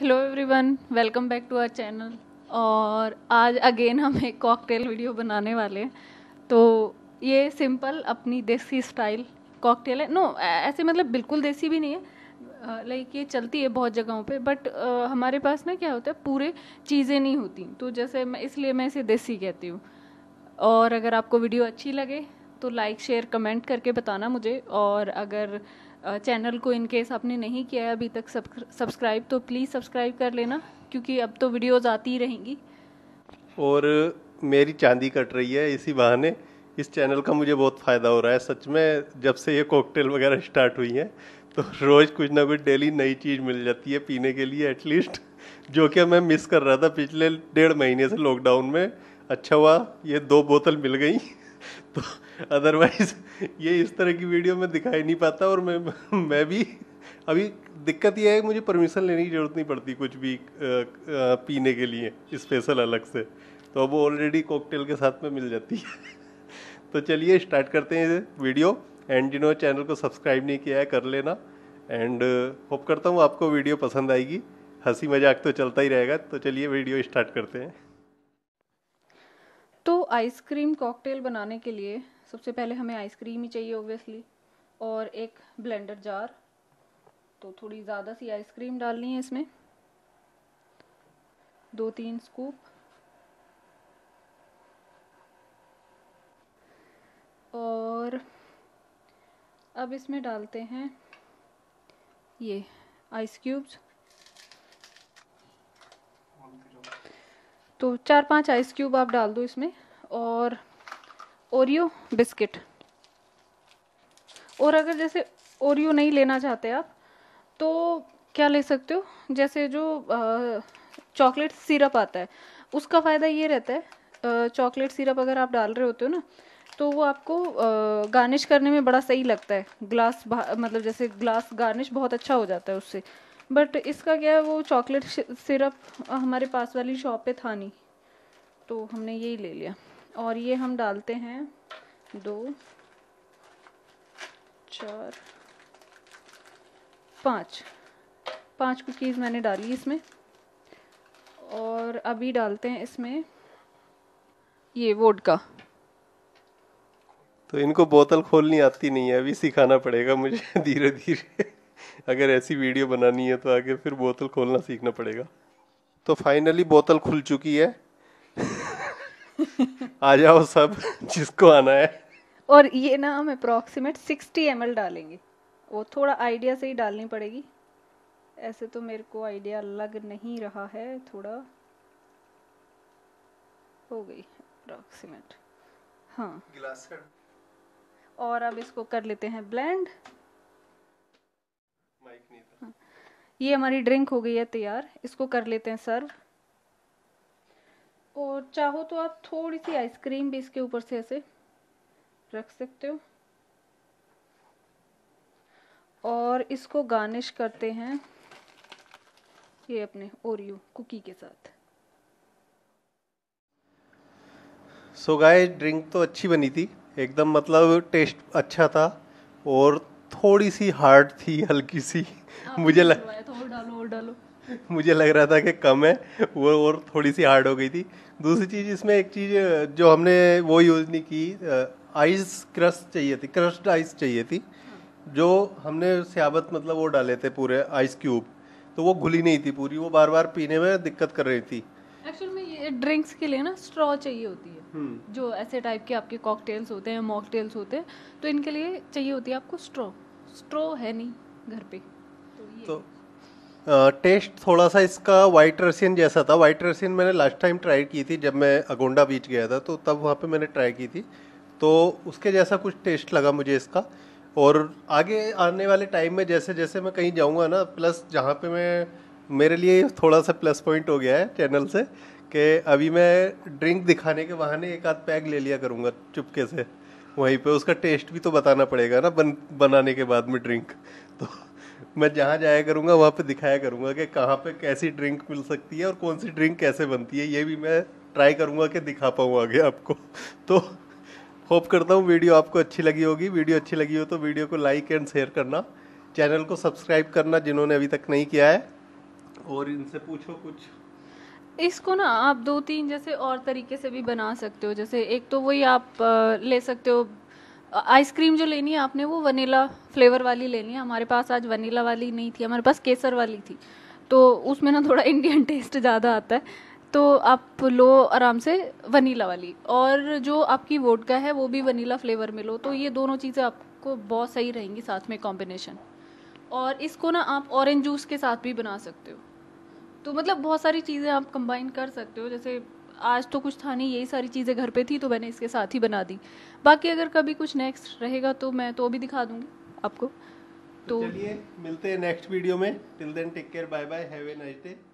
Hello everyone welcome back to our channel और आज again हम एक कॉकटेल वीडियो बनाने वाले हैं तो ये सिंपल अपनी देसी स्टाइल कॉकटेल है नो ऐसे मतलब बिल्कुल देसी भी नहीं है लाइक ये चलती है बहुत जगहों पे बट हमारे पास ना क्या होता है पूरे चीज़ें नहीं होती तो जैसे मैं इसलिए मैं इसे देसी कहती हूँ और अगर आपको वीडियो अच्छी लगे तो लाइक शेयर कमेंट करके बताना मुझे और अगर चैनल को इन केस आपने नहीं किया है अभी तक सब्सक्राइब तो प्लीज़ सब्सक्राइब कर लेना क्योंकि अब तो वीडियोज़ आती ही रहेंगी और मेरी चांदी कट रही है इसी बहाने इस चैनल का मुझे बहुत फ़ायदा हो रहा है सच में जब से ये कॉकटेल वगैरह स्टार्ट हुई है तो रोज़ कुछ ना कुछ डेली नई चीज़ मिल जाती है पीने के लिए एटलीस्ट जो कि मैं मिस कर रहा था पिछले डेढ़ महीने से लॉकडाउन में अच्छा हुआ ये दो बोतल मिल गई तो अदरवाइज ये इस तरह की वीडियो में दिखाई नहीं पाता और मैं मैं भी अभी दिक्कत यह है कि मुझे परमिशन लेने की ज़रूरत नहीं पड़ती कुछ भी पीने के लिए स्पेशल अलग से तो अब वो ऑलरेडी कॉकटेल के साथ में मिल जाती है तो चलिए स्टार्ट करते हैं वीडियो एंड जिन्होंने चैनल को सब्सक्राइब नहीं किया है कर लेना एंड होप करता हूँ आपको वीडियो पसंद आएगी हंसी मजाक तो चलता ही रहेगा तो चलिए वीडियो स्टार्ट करते हैं आइसक्रीम कॉकटेल बनाने के लिए सबसे पहले हमें आइसक्रीम ही चाहिए ओबियसली और एक ब्लेंडर जार तो थोड़ी ज़्यादा सी आइसक्रीम डालनी है इसमें दो तीन स्कूप और अब इसमें डालते हैं ये आइस क्यूब्स तो चार पांच आइस क्यूब आप डाल दो इसमें और ओरियो बिस्किट और अगर जैसे ओरियो नहीं लेना चाहते आप तो क्या ले सकते हो जैसे जो चॉकलेट सिरप आता है उसका फ़ायदा ये रहता है चॉकलेट सिरप अगर आप डाल रहे होते हो ना तो वो आपको गार्निश करने में बड़ा सही लगता है ग्लास मतलब जैसे ग्लास गार्निश बहुत अच्छा हो जाता है उससे बट इसका क्या है वो चॉकलेट सिरप हमारे पास वाली शॉप पे था नहीं तो हमने यही ले लिया और ये हम डालते हैं दो चार पाँच पाँच कुकीज़ मैंने डाली इसमें और अभी डालते हैं इसमें ये वोड का तो इनको बोतल खोलनी आती नहीं है अभी सिखाना पड़ेगा मुझे धीरे धीरे अगर ऐसी वीडियो बनानी है तो आगे फिर बोतल खोलना सीखना पड़ेगा तो फाइनली बोतल खुल चुकी है आ जाओ सब जिसको आना है और ये ना हम अप्रोक्सीमेट सिक्सटी एम डालेंगे वो थोड़ा आइडिया से ही डालनी पड़ेगी ऐसे तो मेरे को आइडिया लग नहीं रहा है थोड़ा हो गई अप्रोक्सीमेट हाँ गिलास और अब इसको कर लेते हैं ब्लेंड माइक नहीं था। हाँ। ये हमारी ड्रिंक हो गई है तैयार इसको कर लेते हैं सर्व और चाहो तो आप थोड़ी सी आइसक्रीम भी इसके ऊपर से ऐसे रख सकते हो और इसको गार्निश करते हैं ये अपने ओरियो कुकी के साथ सो गाय ड्रिंक तो अच्छी बनी थी एकदम मतलब टेस्ट अच्छा था और थोड़ी सी हार्ड थी हल्की सी हाँ, मुझे लग डालो और डालो मुझे लग रहा था कि कम है वो और थोड़ी सी हार्ड हो गई थी दूसरी चीज़ इसमें एक चीज़ जो हमने वो यूज़ नहीं की आइस क्रश चाहिए थी क्रश्ड आइस चाहिए थी जो हमने सियाबत मतलब वो डाले थे पूरे आइस क्यूब तो वो घुली नहीं थी पूरी वो बार बार पीने में दिक्कत कर रही थी एक्चुअल में ये ड्रिंक्स के लिए ना स्ट्रॉ चाहिए होती है हम्म। जो ऐसे टाइप के आपके कॉकटेल्स होते हैं मॉकटेल्स होते हैं तो इनके लिए चाहिए होती है आपको स्ट्रॉ स्ट्रॉ है नहीं घर पे तो, ये. तो टेस्ट थोड़ा सा इसका वाइट रसियन जैसा था वाइट रसियन मैंने लास्ट टाइम ट्राई की थी जब मैं अगोंडा बीच गया था तो तब वहाँ पे मैंने ट्राई की थी तो उसके जैसा कुछ टेस्ट लगा मुझे इसका और आगे आने वाले टाइम में जैसे जैसे मैं कहीं जाऊँगा ना प्लस जहाँ पे मैं मेरे लिए थोड़ा सा प्लस पॉइंट हो गया है चैनल से कि अभी मैं ड्रिंक दिखाने के बहाने एक आध पैक ले लिया करूँगा चुपके से वहीं पे उसका टेस्ट भी तो बताना पड़ेगा ना बन बनाने के बाद में ड्रिंक तो मैं जहाँ जाया करूँगा वहाँ पे दिखाया करूँगा कि कहाँ पे कैसी ड्रिंक मिल सकती है और कौन सी ड्रिंक कैसे बनती है ये भी मैं ट्राई करूँगा कि दिखा पाऊँ आगे आपको तो होप करता हूँ वीडियो आपको अच्छी लगी होगी वीडियो अच्छी लगी हो तो वीडियो को लाइक एंड शेयर करना चैनल को सब्सक्राइब करना जिन्होंने अभी तक नहीं किया है और इनसे पूछो कुछ इसको ना आप दो तीन जैसे और तरीके से भी बना सकते हो जैसे एक तो वही आप ले सकते हो आइसक्रीम जो लेनी है आपने वो वनीला फ्लेवर वाली लेनी है हमारे पास आज वनीला वाली नहीं थी हमारे पास केसर वाली थी तो उसमें ना थोड़ा इंडियन टेस्ट ज़्यादा आता है तो आप लो आराम से वनीला वाली और जो आपकी वोडका है वो भी वनीला फ्लेवर में लो तो ये दोनों चीज़ें आपको बहुत सही रहेंगी साथ में कॉम्बिनेशन और इसको ना आप ऑरेंज जूस के साथ भी बना सकते हो तो मतलब बहुत सारी चीज़ें आप कंबाइन कर सकते हो जैसे आज तो कुछ था नहीं यही सारी चीज़ें घर पे थी तो मैंने इसके साथ ही बना दी बाकी अगर कभी कुछ नेक्स्ट रहेगा तो मैं तो भी दिखा दूंगी आपको तो, तो चलिए मिलते हैं नेक्स्ट वीडियो में till then take care bye bye have a nice day